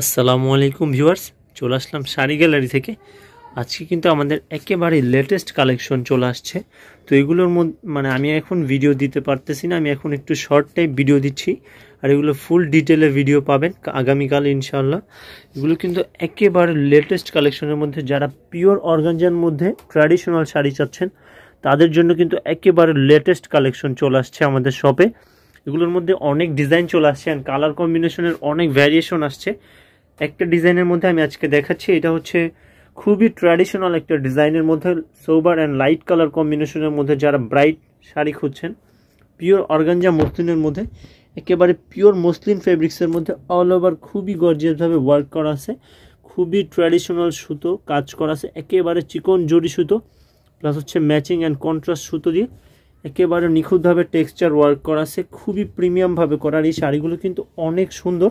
আসসালামু আলাইকুম ভিউয়ার্স চলে আসলাম শাড়ি গ্যালারি থেকে আজকে কিন্তু আমাদের একেবারে লেটেস্ট কালেকশন চলে আসছে তো এগুলোর মধ্যে মানে আমি এখন ভিডিও দিতে পারতেছি না আমি এখন একটু শর্ট টাইপ ভিডিও দিচ্ছি আর এগুলো ফুল ডিটেলে ভিডিও পাবেন আগামীকাল ইনশাল্লাহ এগুলো কিন্তু একেবারে লেটেস্ট কালেকশনের মধ্যে যারা পিওর অর্গানজার মধ্যে ট্র্যাডিশনাল শাড়ি চাচ্ছেন তাদের জন্য কিন্তু একেবারে লেটেস্ট কালেকশন চলে আসছে আমাদের শপে এগুলোর মধ্যে অনেক ডিজাইন চলে আসছে কালার কম্বিনেশনের অনেক ভ্যারিয়েশন আসছে একটা ডিজাইনের মধ্যে আমি আজকে দেখাচ্ছি এটা হচ্ছে খুবই ট্র্যাডিশনাল একটা ডিজাইনের মধ্যে সোবার অ্যান্ড লাইট কালার কম্বিনেশনের মধ্যে যারা ব্রাইট শাড়ি খুঁজছেন পিওর অর্গানজা মসলিনের মধ্যে একেবারে পিওর মসলিন ফেব্রিক্সের মধ্যে অল ওভার খুবই গর্জিয়াসভাবে ওয়ার্ক করা আছে খুবই ট্র্যাডিশনাল সুতো কাজ করা আছে একেবারে চিকন জড়ি সুতো প্লাস হচ্ছে ম্যাচিং অ্যান্ড কন্ট্রাস্ট সুতো দিয়ে একেবারে নিখুঁতভাবে টেক্সচার ওয়ার্ক করা আছে খুবই প্রিমিয়ামভাবে করার এই শাড়িগুলো কিন্তু অনেক সুন্দর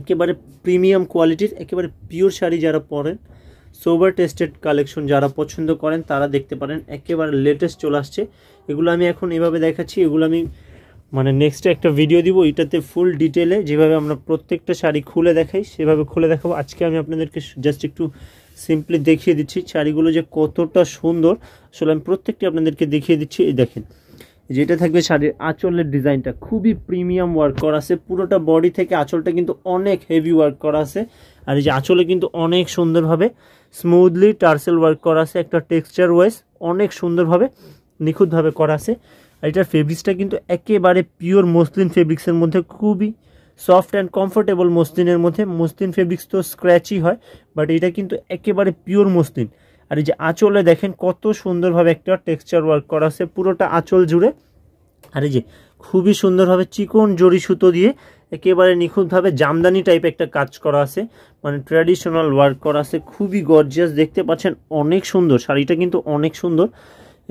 একেবারে প্রিমিয়াম কোয়ালিটির একেবারে পিওর শাড়ি যারা পরেন সোভার টেস্টেড কালেকশন যারা পছন্দ করেন তারা দেখতে পারেন একেবারে লেটেস্ট চলে আসছে এগুলো আমি এখন এভাবে দেখাচ্ছি এগুলো আমি মানে নেক্সটে একটা ভিডিও দিব এটাতে ফুল ডিটেলে যেভাবে আমরা প্রত্যেকটা শাড়ি খুলে দেখাই সেভাবে খুলে দেখাবো আজকে আমি আপনাদেরকে জাস্ট একটু সিম্পলি দেখিয়ে দিচ্ছি শাড়িগুলো যে কতটা সুন্দর আসলে আমি প্রত্যেকটি আপনাদেরকে দেখিয়ে দিচ্ছি এই দেখেন যেটা থাকবে শাড়ির আঁচলের ডিজাইনটা খুবই প্রিমিয়াম ওয়ার্ক করা আছে পুরোটা বডি থেকে আঁচলটা কিন্তু অনেক হেভি ওয়ার্ক করা আছে আর এই যে আঁচলে কিন্তু অনেক সুন্দরভাবে স্মুথলি টার্সেল ওয়ার্ক করা আছে একটা টেক্সচার ওয়াইজ অনেক সুন্দরভাবে নিখুঁতভাবে করা আছে আর এটার ফেব্রিক্সটা কিন্তু একেবারে পিওর মসলিন ফেব্রিক্সের মধ্যে খুবই সফট অ্যান্ড কমফোর্টেবল মসলিনের মধ্যে মসলিন ফেব্রিক্স তো স্ক্র্যাচই হয় বাট এটা কিন্তু একেবারে পিওর মসলিন আর এই যে আঁচলে দেখেন কত সুন্দরভাবে একটা টেক্সচার ওয়ার্ক করা আছে পুরোটা আঁচল জুড়ে আর এই যে খুবই সুন্দরভাবে চিকন জড়ি সুতো দিয়ে একেবারে নিখুঁতভাবে জামদানি টাইপ একটা কাজ করা আছে মানে ট্র্যাডিশনাল ওয়ার্ক করা আছে খুবই গর্জিয়াস দেখতে পাচ্ছেন অনেক সুন্দর শাড়িটা কিন্তু অনেক সুন্দর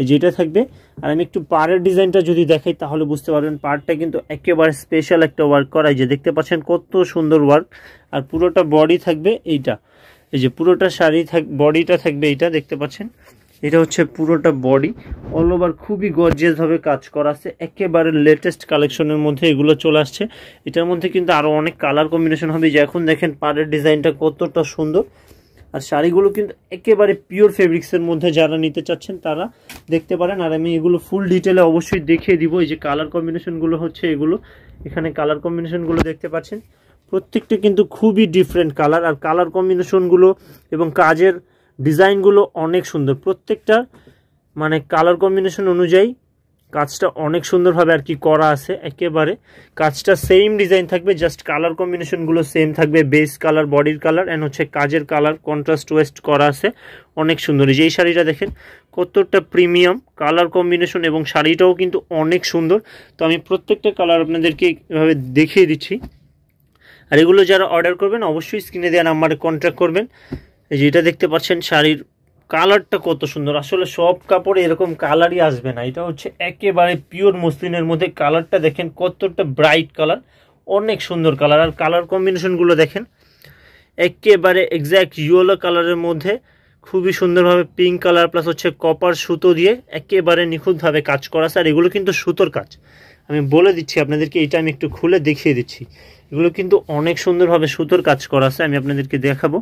যেটা থাকবে আর আমি একটু পাড়ের ডিজাইনটা যদি দেখাই তাহলে বুঝতে পারবেন পাড়টা কিন্তু একেবারে স্পেশাল একটা ওয়ার্ক এই যে দেখতে পাচ্ছেন কত সুন্দর ওয়ার্ক আর পুরোটা বডি থাকবে এইটা এই যে পুরোটা শাড়ি থাক বডিটা থাকবে এটা দেখতে পাচ্ছেন এটা হচ্ছে পুরোটা বডি অল ওভার খুবই গর্জিয়াসভাবে কাজ করা আছে একেবারে লেটেস্ট কালেকশনের মধ্যে এগুলো চলে আসছে এটার মধ্যে কিন্তু আরও অনেক কালার কম্বিনেশন হবে যে এখন দেখেন পাড়ের ডিজাইনটা কতটা সুন্দর আর শাড়িগুলো কিন্তু একেবারে পিওর ফেব্রিক্সের মধ্যে যারা নিতে চাচ্ছেন তারা দেখতে পারেন আর আমি এগুলো ফুল ডিটেলে অবশ্যই দেখিয়ে দিব এই যে কালার কম্বিনেশনগুলো হচ্ছে এগুলো এখানে কালার কম্বিনেশনগুলো দেখতে পাচ্ছেন প্রত্যেকটা কিন্তু খুবই ডিফারেন্ট কালার আর কালার কম্বিনেশনগুলো এবং কাজের ডিজাইনগুলো অনেক সুন্দর প্রত্যেকটা মানে কালার কম্বিনেশন অনুযায়ী কাজটা অনেক সুন্দরভাবে আর কি করা আছে একেবারে কাজটা সেম ডিজাইন থাকবে জাস্ট কালার কম্বিনেশনগুলো সেম থাকবে বেস কালার বডির কালার অ্যান্ড হচ্ছে কাজের কালার কন্ট্রাস্ট ওয়েস্ট করা আছে অনেক সুন্দর যে শাড়িটা দেখেন কতটা প্রিমিয়াম কালার কম্বিনেশন এবং শাড়িটাও কিন্তু অনেক সুন্দর তো আমি প্রত্যেকটা কালার আপনাদেরকে এভাবে দেখিয়ে দিচ্ছি আর এগুলো যারা অর্ডার করবেন অবশ্যই স্ক্রিনে দেওয়া নাম্বারে কন্ট্যাক্ট করবেন এই যে এটা দেখতে পাচ্ছেন শাড়ির কালারটা কত সুন্দর আসলে সব কাপড়ে এরকম কালারই আসবে না এটা হচ্ছে একেবারে পিওর মুসলিনের মধ্যে কালারটা দেখেন কতটা ব্রাইট কালার অনেক সুন্দর কালার আর কালার কম্বিনেশনগুলো দেখেন একেবারে এক্স্যাক্ট ইয়েলো কালারের মধ্যে খুবই সুন্দরভাবে পিঙ্ক কালার প্লাস হচ্ছে কপার সুতো দিয়ে একেবারে নিখুঁতভাবে কাজ করা আছে আর এগুলো কিন্তু সুতোর কাজ আমি বলে দিচ্ছি আপনাদেরকে এটা আমি একটু খুলে দেখিয়ে দিচ্ছি এগুলো কিন্তু অনেক সুন্দরভাবে সুতোর কাজ করা আছে আমি আপনাদেরকে দেখাবো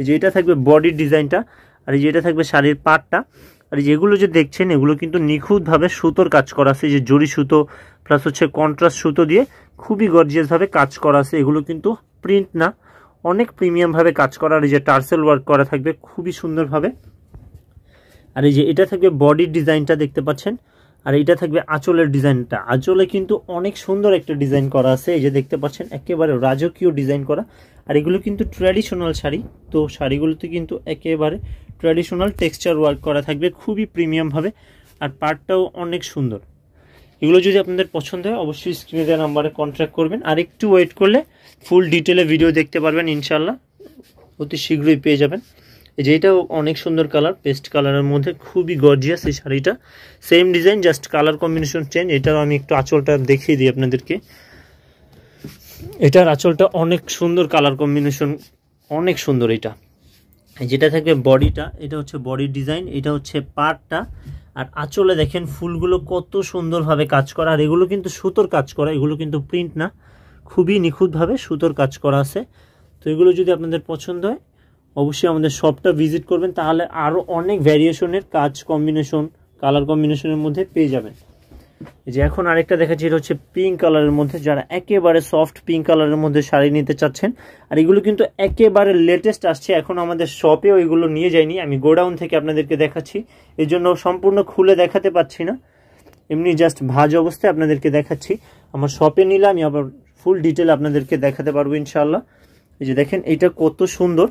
এই যে এটা থাকবে বডির ডিজাইনটা আর এই যে এটা থাকবে শাড়ির পাটটা আর যেগুলো যে দেখছেন এগুলো কিন্তু নিখুঁতভাবে সুতোর কাজ করা আছে যে জরি সুতো প্লাস হচ্ছে কন্ট্রাস্ট সুতো দিয়ে খুবই গর্জিয়াসভাবে কাজ করা আছে এগুলো কিন্তু প্রিন্ট না অনেক প্রিমিয়ামভাবে কাজ করা আর এই যে টার্সেল ওয়ার্ক করা থাকবে খুবই সুন্দরভাবে আর এই যে এটা থাকবে বডির ডিজাইনটা দেখতে পাচ্ছেন আর এটা থাকবে আঁচলের ডিজাইনটা আঁচলে কিন্তু অনেক সুন্দর একটা ডিজাইন করা আছে এই যে দেখতে পাচ্ছেন একেবারে রাজকীয় ডিজাইন করা আর এগুলো কিন্তু ট্র্যাডিশনাল শাড়ি তো শাড়িগুলোতে কিন্তু একেবারে ট্র্যাডিশনাল টেক্সচার ওয়ার্ক করা থাকবে খুবই প্রিমিয়ামভাবে আর পার্টটাও অনেক সুন্দর এগুলো যদি আপনাদের পছন্দ হয় অবশ্যই স্ক্রিনে দেওয়া নাম্বারে কন্ট্যাক্ট করবেন আর একটু ওয়েট করলে ফুল ডিটেলে ভিডিও দেখতে পারবেন ইনশাল্লাহ অতি শীঘ্রই পেয়ে যাবেন এই যে এটাও অনেক সুন্দর কালার পেস্ট কালারের মধ্যে খুবই গর্জিয়াস এই শাড়িটা same design just colour combination change এটাও আমি একটু আঁচলটা দেখিয়ে দিই আপনাদেরকে এটার আঁচলটা অনেক সুন্দর কালার কম্বিনেশন অনেক সুন্দর এটা যেটা থাকবে বডিটা এটা হচ্ছে বডি ডিজাইন এটা হচ্ছে পার্টটা আর আঁচলে দেখেন ফুলগুলো কত সুন্দরভাবে কাজ করা আর এগুলো কিন্তু সুতোর কাজ করা এগুলো কিন্তু প্রিন্ট না খুবই নিখুঁতভাবে সুতোর কাজ করা আছে তো এগুলো যদি আপনাদের পছন্দ হয় অবশ্যই আমাদের শপটা ভিজিট করবেন তাহলে আরও অনেক ভ্যারিয়েশনের কাজ কম্বিনেশন কালার কম্বিনেশনের মধ্যে পেয়ে যাবেন যে এখন আরেকটা দেখাচ্ছি এটা হচ্ছে পিঙ্ক কালারের মধ্যে যারা একেবারে সফট পিঙ্ক কালারের মধ্যে শাড়ি নিতে চাচ্ছেন আর এগুলো কিন্তু একেবারে লেটেস্ট আসছে এখন আমাদের শপেও এগুলো নিয়ে যায়নি আমি গোডাউন থেকে আপনাদেরকে দেখাচ্ছি এই জন্য সম্পূর্ণ খুলে দেখাতে পাচ্ছি না এমনি জাস্ট ভাজ অবস্থায় আপনাদেরকে দেখাচ্ছি আমার শপে নিলে আমি আবার ফুল ডিটেল আপনাদেরকে দেখাতে পারবো ইনশাল্লাহ এই যে দেখেন এটা কত সুন্দর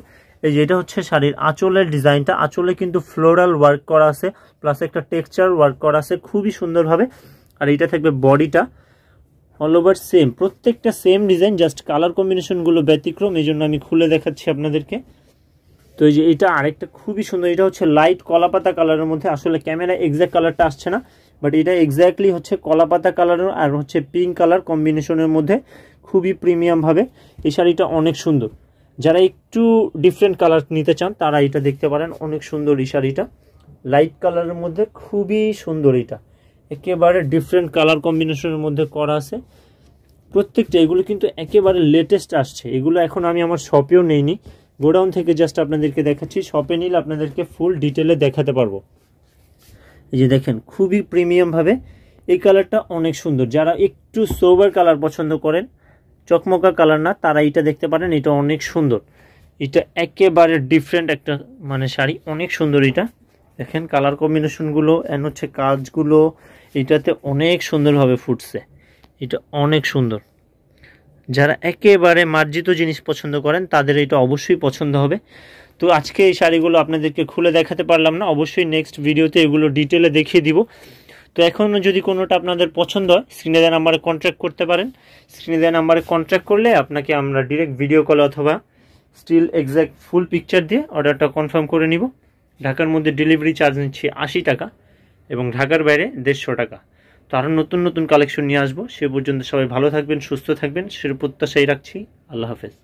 এই যে এটা হচ্ছে শাড়ির আঁচলের ডিজাইনটা আঁচলে কিন্তু ফ্লোরাল ওয়ার্ক করা আছে প্লাস একটা টেক্সচার ওয়ার্ক করা আছে খুবই সুন্দরভাবে আর এটা থাকবে বডিটা অল ওভার সেম প্রত্যেকটা সেম ডিজাইন জাস্ট কালার কম্বিনেশনগুলো ব্যতিক্রম এই জন্য আমি খুলে দেখাচ্ছি আপনাদেরকে তো এই যে এটা আরেকটা খুবই সুন্দর এটা হচ্ছে লাইট কলাপাতা কালারের মধ্যে আসলে ক্যামেরা এক্স্যাক্ট কালারটা আসছে না বাট এটা এক্স্যাক্টলি হচ্ছে কলাপাতা কালারের আর হচ্ছে পিঙ্ক কালার কম্বিনেশনের মধ্যে খুবই প্রিমিয়ামভাবে এই শাড়িটা অনেক সুন্দর যারা একটু ডিফারেন্ট কালার নিতে চান তারা এটা দেখতে পারেন অনেক সুন্দর এই শাড়িটা লাইট কালারের মধ্যে খুবই সুন্দর এটা একেবারে ডিফারেন্ট কালার কম্বিনেশনের মধ্যে করা আছে প্রত্যেকটা এগুলো কিন্তু একেবারে লেটেস্ট আসছে এগুলো এখন আমি আমার শপেও নেইনি গোডাউন থেকে জাস্ট আপনাদেরকে দেখাচ্ছি শপে নিলে আপনাদেরকে ফুল ডিটেলে দেখাতে পারবো এই যে দেখেন খুবই প্রিমিয়ামভাবে এই কালারটা অনেক সুন্দর যারা একটু সোবার কালার পছন্দ করেন চকমকা কালার না তারা এটা দেখতে পারেন এটা অনেক সুন্দর এটা একেবারে ডিফারেন্ট একটা মানে শাড়ি অনেক সুন্দর এটা দেখেন কালার কম্বিনেশনগুলো অ্যান্ড হচ্ছে কাজগুলো এটাতে অনেক সুন্দরভাবে ফুটছে এটা অনেক সুন্দর যারা একেবারে মার্জিত জিনিস পছন্দ করেন তাদের এটা অবশ্যই পছন্দ হবে তো আজকে এই শাড়িগুলো আপনাদেরকে খুলে দেখাতে পারলাম না অবশ্যই নেক্সট ভিডিওতে এগুলো ডিটেলে দেখিয়ে দিব তো এখন যদি কোনোটা আপনাদের পছন্দ হয় স্ক্রিনে দেওয়া নাম্বারে কন্ট্যাক্ট করতে পারেন স্ক্রিনে দেওয়া নাম্বারে কন্ট্যাক্ট করলে আপনাকে আমরা ডিরেক্ট ভিডিও কল অথবা স্টিল এক্স্যাক্ট ফুল পিকচার দিয়ে অর্ডারটা কনফার্ম করে নিব ঢাকার মধ্যে ডেলিভারি চার্জ নিচ্ছি আশি টাকা এবং ঢাকার বাইরে দেড়শো টাকা তো আরও নতুন নতুন কালেকশন নিয়ে আসবো সে পর্যন্ত সবাই ভালো থাকবেন সুস্থ থাকবেন সে প্রত্যাশাই রাখছি আল্লাহ হাফেজ